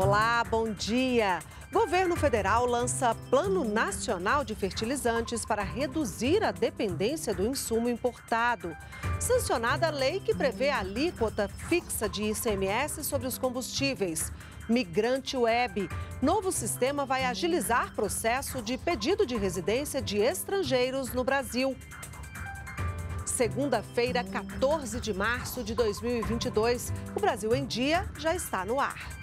Olá, bom dia. Governo federal lança Plano Nacional de Fertilizantes para reduzir a dependência do insumo importado. Sancionada a lei que prevê a alíquota fixa de ICMS sobre os combustíveis. Migrante Web. Novo sistema vai agilizar processo de pedido de residência de estrangeiros no Brasil. Segunda-feira, 14 de março de 2022. O Brasil em Dia já está no ar.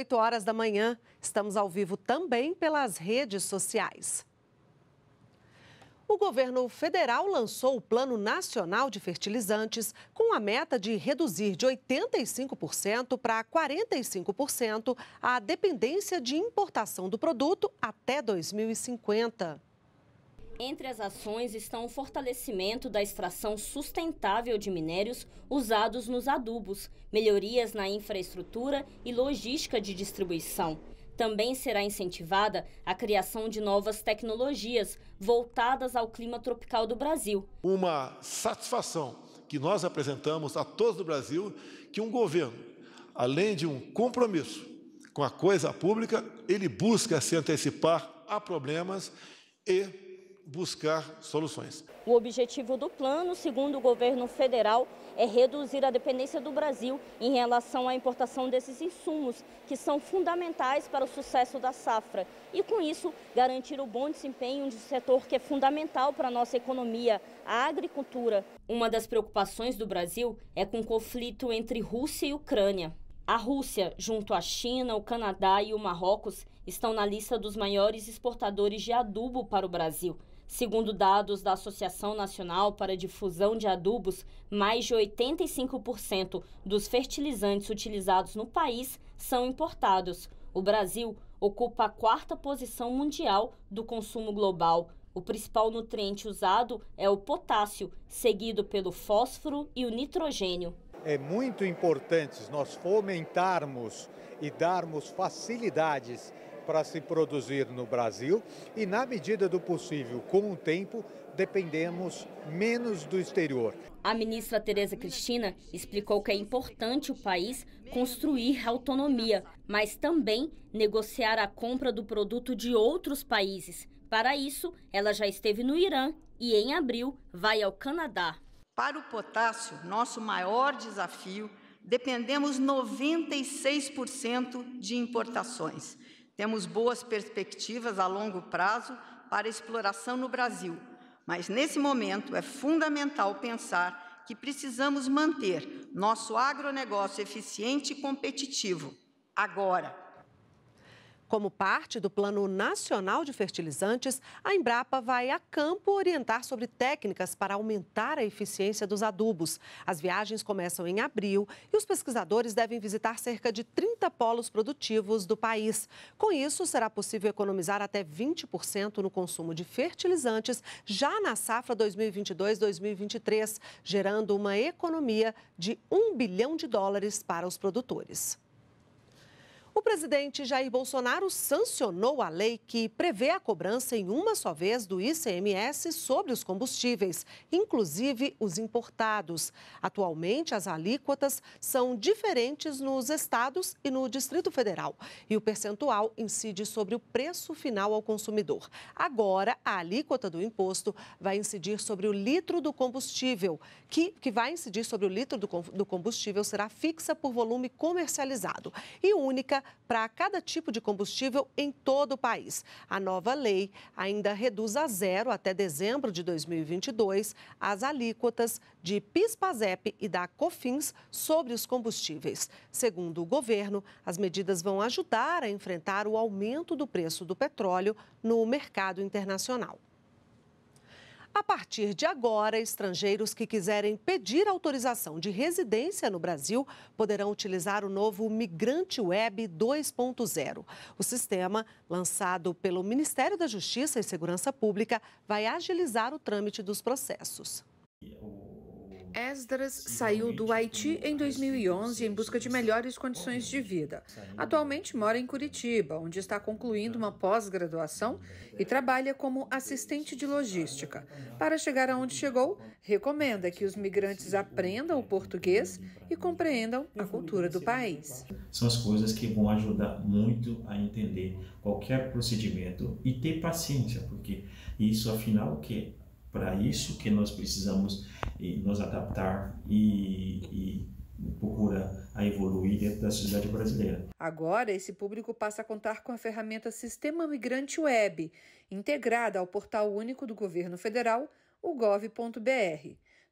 8 horas da manhã. Estamos ao vivo também pelas redes sociais. O governo federal lançou o Plano Nacional de Fertilizantes com a meta de reduzir de 85% para 45% a dependência de importação do produto até 2050. Entre as ações estão o fortalecimento da extração sustentável de minérios usados nos adubos, melhorias na infraestrutura e logística de distribuição. Também será incentivada a criação de novas tecnologias voltadas ao clima tropical do Brasil. Uma satisfação que nós apresentamos a todos do Brasil que um governo, além de um compromisso com a coisa pública, ele busca se antecipar a problemas e buscar soluções. O objetivo do plano, segundo o governo federal, é reduzir a dependência do Brasil em relação à importação desses insumos, que são fundamentais para o sucesso da safra, e com isso garantir o bom desempenho de um setor que é fundamental para a nossa economia, a agricultura. Uma das preocupações do Brasil é com o conflito entre Rússia e Ucrânia. A Rússia, junto à China, o Canadá e o Marrocos, estão na lista dos maiores exportadores de adubo para o Brasil. Segundo dados da Associação Nacional para a Difusão de Adubos, mais de 85% dos fertilizantes utilizados no país são importados. O Brasil ocupa a quarta posição mundial do consumo global. O principal nutriente usado é o potássio, seguido pelo fósforo e o nitrogênio. É muito importante nós fomentarmos e darmos facilidades para se produzir no Brasil e, na medida do possível, com o tempo, dependemos menos do exterior. A ministra Tereza Cristina explicou que é importante o país construir autonomia, mas também negociar a compra do produto de outros países. Para isso, ela já esteve no Irã e, em abril, vai ao Canadá. Para o potássio, nosso maior desafio, dependemos 96% de importações. Temos boas perspectivas a longo prazo para exploração no Brasil, mas nesse momento é fundamental pensar que precisamos manter nosso agronegócio eficiente e competitivo agora, como parte do Plano Nacional de Fertilizantes, a Embrapa vai a campo orientar sobre técnicas para aumentar a eficiência dos adubos. As viagens começam em abril e os pesquisadores devem visitar cerca de 30 polos produtivos do país. Com isso, será possível economizar até 20% no consumo de fertilizantes já na safra 2022-2023, gerando uma economia de 1 bilhão de dólares para os produtores. O presidente Jair Bolsonaro sancionou a lei que prevê a cobrança em uma só vez do ICMS sobre os combustíveis, inclusive os importados. Atualmente, as alíquotas são diferentes nos estados e no Distrito Federal, e o percentual incide sobre o preço final ao consumidor. Agora, a alíquota do imposto vai incidir sobre o litro do combustível, que, que vai incidir sobre o litro do, do combustível será fixa por volume comercializado e única para cada tipo de combustível em todo o país. A nova lei ainda reduz a zero até dezembro de 2022 as alíquotas de PIS/PASEP e da COFINS sobre os combustíveis. Segundo o governo, as medidas vão ajudar a enfrentar o aumento do preço do petróleo no mercado internacional. A partir de agora, estrangeiros que quiserem pedir autorização de residência no Brasil poderão utilizar o novo Migrante Web 2.0. O sistema, lançado pelo Ministério da Justiça e Segurança Pública, vai agilizar o trâmite dos processos. Esdras saiu do Haiti em 2011 em busca de melhores condições de vida. Atualmente mora em Curitiba, onde está concluindo tá. uma pós-graduação é e trabalha como assistente de logística. Para chegar aonde chegou, recomenda que os migrantes aprendam o português e compreendam a cultura do é país. São as coisas que vão ajudar muito a entender qualquer procedimento e ter paciência, porque isso afinal o que para isso que nós precisamos eh, nos adaptar e, e procura a evoluir dentro da sociedade brasileira. Agora, esse público passa a contar com a ferramenta Sistema Migrante Web, integrada ao portal único do governo federal, o gov.br.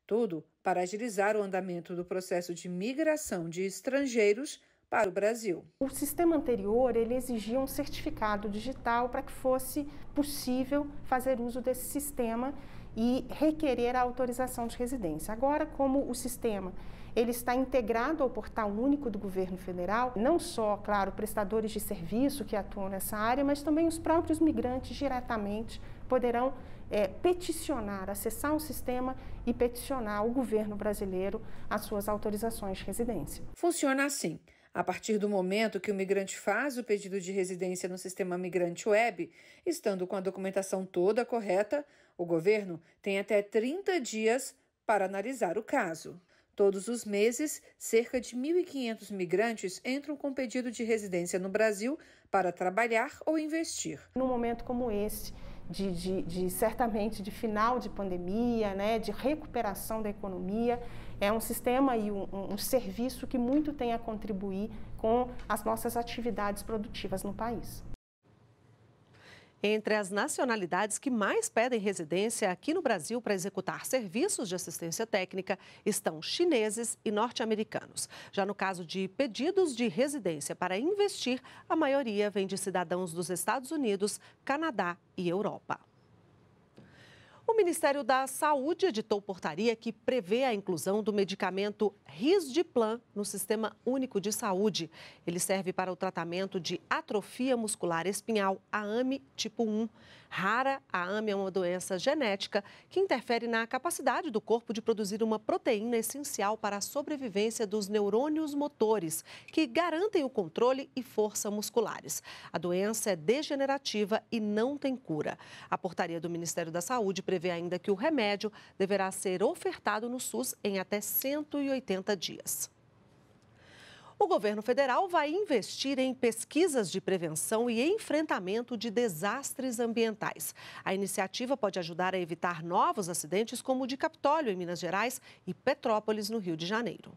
Tudo para agilizar o andamento do processo de migração de estrangeiros para o Brasil. O sistema anterior ele exigia um certificado digital para que fosse possível fazer uso desse sistema e requerer a autorização de residência. Agora, como o sistema ele está integrado ao portal único do governo federal, não só, claro, prestadores de serviço que atuam nessa área, mas também os próprios migrantes diretamente poderão é, peticionar, acessar o sistema e peticionar o governo brasileiro as suas autorizações de residência. Funciona assim. A partir do momento que o migrante faz o pedido de residência no sistema Migrante Web, estando com a documentação toda correta, o governo tem até 30 dias para analisar o caso. Todos os meses, cerca de 1.500 migrantes entram com pedido de residência no Brasil para trabalhar ou investir. Num momento como este, de, de, de, certamente de final de pandemia, né, de recuperação da economia, é um sistema e um, um, um serviço que muito tem a contribuir com as nossas atividades produtivas no país. Entre as nacionalidades que mais pedem residência aqui no Brasil para executar serviços de assistência técnica estão chineses e norte-americanos. Já no caso de pedidos de residência para investir, a maioria vem de cidadãos dos Estados Unidos, Canadá e Europa. O Ministério da Saúde editou portaria que prevê a inclusão do medicamento Risdiplam no Sistema Único de Saúde. Ele serve para o tratamento de atrofia muscular espinhal, (AME) tipo 1 rara, a AME é uma doença genética que interfere na capacidade do corpo de produzir uma proteína essencial para a sobrevivência dos neurônios motores, que garantem o controle e força musculares. A doença é degenerativa e não tem cura. A portaria do Ministério da Saúde prevê ainda que o remédio deverá ser ofertado no SUS em até 180 dias. O governo federal vai investir em pesquisas de prevenção e enfrentamento de desastres ambientais. A iniciativa pode ajudar a evitar novos acidentes, como o de Capitólio, em Minas Gerais, e Petrópolis, no Rio de Janeiro.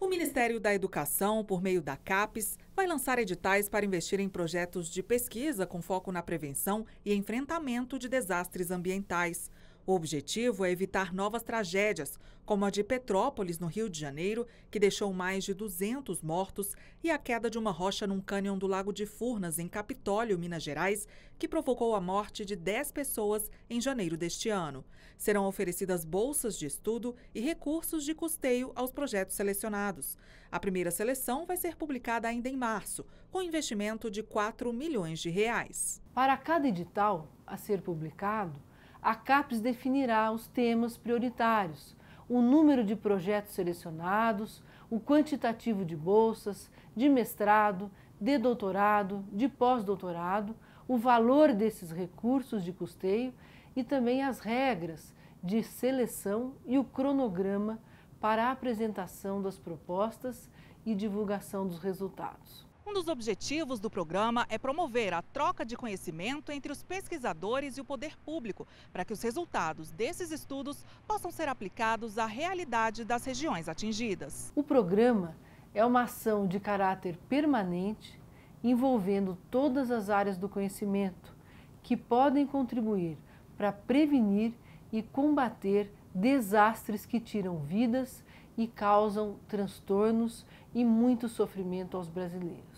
O Ministério da Educação, por meio da CAPES, vai lançar editais para investir em projetos de pesquisa com foco na prevenção e enfrentamento de desastres ambientais. O objetivo é evitar novas tragédias, como a de Petrópolis, no Rio de Janeiro, que deixou mais de 200 mortos, e a queda de uma rocha num cânion do Lago de Furnas, em Capitólio, Minas Gerais, que provocou a morte de 10 pessoas em janeiro deste ano. Serão oferecidas bolsas de estudo e recursos de custeio aos projetos selecionados. A primeira seleção vai ser publicada ainda em março, com investimento de 4 milhões de reais. Para cada edital a ser publicado, a CAPES definirá os temas prioritários, o número de projetos selecionados, o quantitativo de bolsas, de mestrado, de doutorado, de pós-doutorado, o valor desses recursos de custeio e também as regras de seleção e o cronograma para a apresentação das propostas e divulgação dos resultados. Um dos objetivos do programa é promover a troca de conhecimento entre os pesquisadores e o poder público, para que os resultados desses estudos possam ser aplicados à realidade das regiões atingidas. O programa é uma ação de caráter permanente, envolvendo todas as áreas do conhecimento, que podem contribuir para prevenir e combater desastres que tiram vidas e causam transtornos e muito sofrimento aos brasileiros.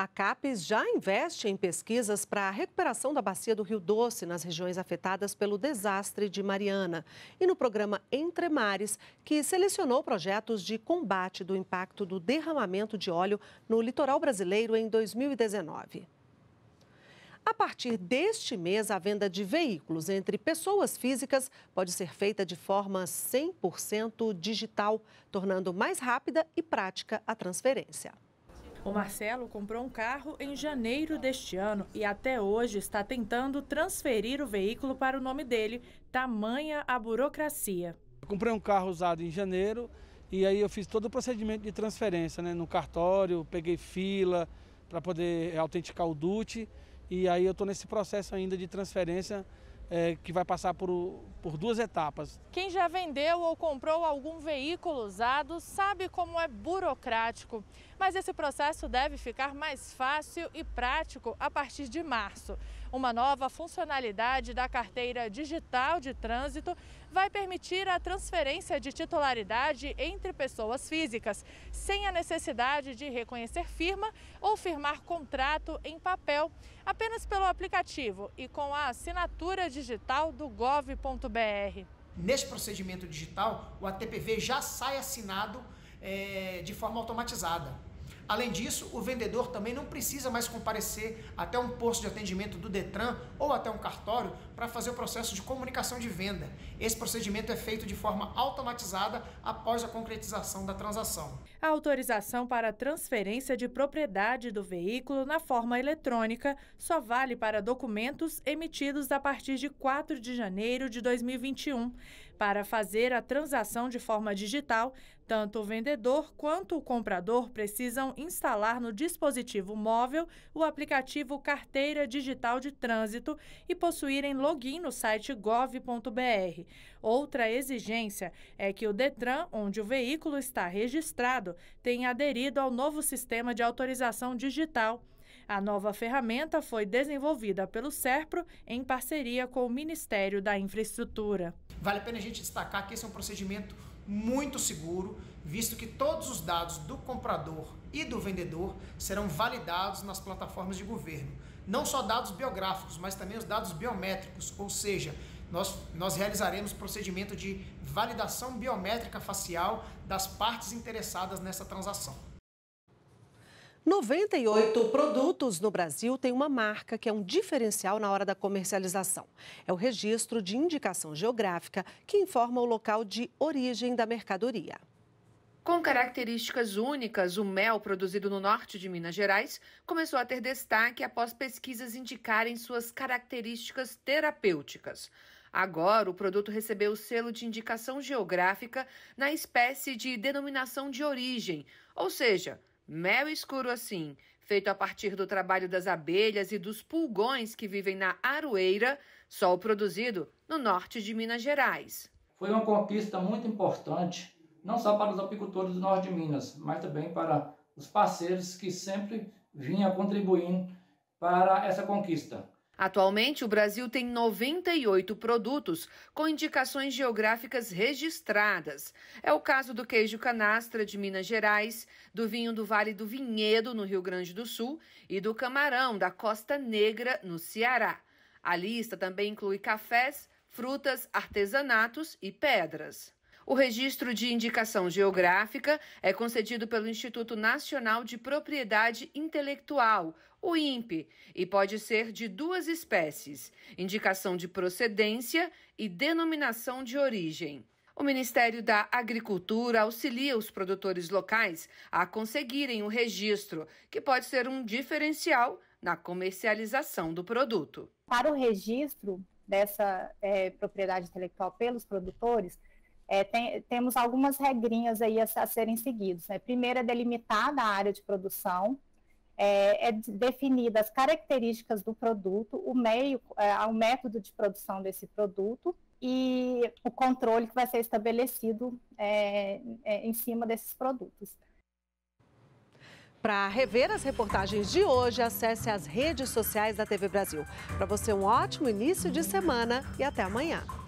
A CAPES já investe em pesquisas para a recuperação da bacia do Rio Doce nas regiões afetadas pelo desastre de Mariana e no programa Entre Mares, que selecionou projetos de combate do impacto do derramamento de óleo no litoral brasileiro em 2019. A partir deste mês, a venda de veículos entre pessoas físicas pode ser feita de forma 100% digital, tornando mais rápida e prática a transferência. O Marcelo comprou um carro em janeiro deste ano e até hoje está tentando transferir o veículo para o nome dele, tamanha a burocracia. Eu comprei um carro usado em janeiro e aí eu fiz todo o procedimento de transferência, né, no cartório, peguei fila para poder autenticar o DUT e aí eu estou nesse processo ainda de transferência é, que vai passar por, por duas etapas. Quem já vendeu ou comprou algum veículo usado sabe como é burocrático, mas esse processo deve ficar mais fácil e prático a partir de março. Uma nova funcionalidade da carteira digital de trânsito vai permitir a transferência de titularidade entre pessoas físicas, sem a necessidade de reconhecer firma ou firmar contrato em papel, apenas pelo aplicativo e com a assinatura digital do gov.br. Neste procedimento digital, o ATPV já sai assinado é, de forma automatizada. Além disso, o vendedor também não precisa mais comparecer até um posto de atendimento do Detran ou até um cartório para fazer o processo de comunicação de venda. Esse procedimento é feito de forma automatizada após a concretização da transação. A autorização para transferência de propriedade do veículo na forma eletrônica só vale para documentos emitidos a partir de 4 de janeiro de 2021. Para fazer a transação de forma digital, tanto o vendedor quanto o comprador precisam instalar no dispositivo móvel o aplicativo Carteira Digital de Trânsito e possuírem login no site gov.br. Outra exigência é que o Detran, onde o veículo está registrado, tenha aderido ao novo sistema de autorização digital. A nova ferramenta foi desenvolvida pelo SERPRO em parceria com o Ministério da Infraestrutura. Vale a pena a gente destacar que esse é um procedimento muito seguro, visto que todos os dados do comprador e do vendedor serão validados nas plataformas de governo. Não só dados biográficos, mas também os dados biométricos, ou seja, nós, nós realizaremos procedimento de validação biométrica facial das partes interessadas nessa transação. 98 produtos no Brasil têm uma marca que é um diferencial na hora da comercialização. É o registro de indicação geográfica que informa o local de origem da mercadoria. Com características únicas, o mel produzido no norte de Minas Gerais começou a ter destaque após pesquisas indicarem suas características terapêuticas. Agora, o produto recebeu o selo de indicação geográfica na espécie de denominação de origem, ou seja, Mel escuro assim, feito a partir do trabalho das abelhas e dos pulgões que vivem na Aroeira, sol produzido no norte de Minas Gerais. Foi uma conquista muito importante, não só para os apicultores do norte de Minas, mas também para os parceiros que sempre vinham contribuindo para essa conquista. Atualmente, o Brasil tem 98 produtos com indicações geográficas registradas. É o caso do queijo canastra de Minas Gerais, do vinho do Vale do Vinhedo, no Rio Grande do Sul, e do camarão da Costa Negra, no Ceará. A lista também inclui cafés, frutas, artesanatos e pedras. O registro de indicação geográfica é concedido pelo Instituto Nacional de Propriedade Intelectual, o INPE, e pode ser de duas espécies: indicação de procedência e denominação de origem. O Ministério da Agricultura auxilia os produtores locais a conseguirem o registro, que pode ser um diferencial na comercialização do produto. Para o registro dessa é, propriedade intelectual pelos produtores, é, tem, temos algumas regrinhas aí a, a serem seguidas. Né? Primeiro é delimitada a área de produção, é, é as características do produto, o meio, é, o método de produção desse produto e o controle que vai ser estabelecido é, é em cima desses produtos. Para rever as reportagens de hoje, acesse as redes sociais da TV Brasil. Para você, um ótimo início de semana e até amanhã.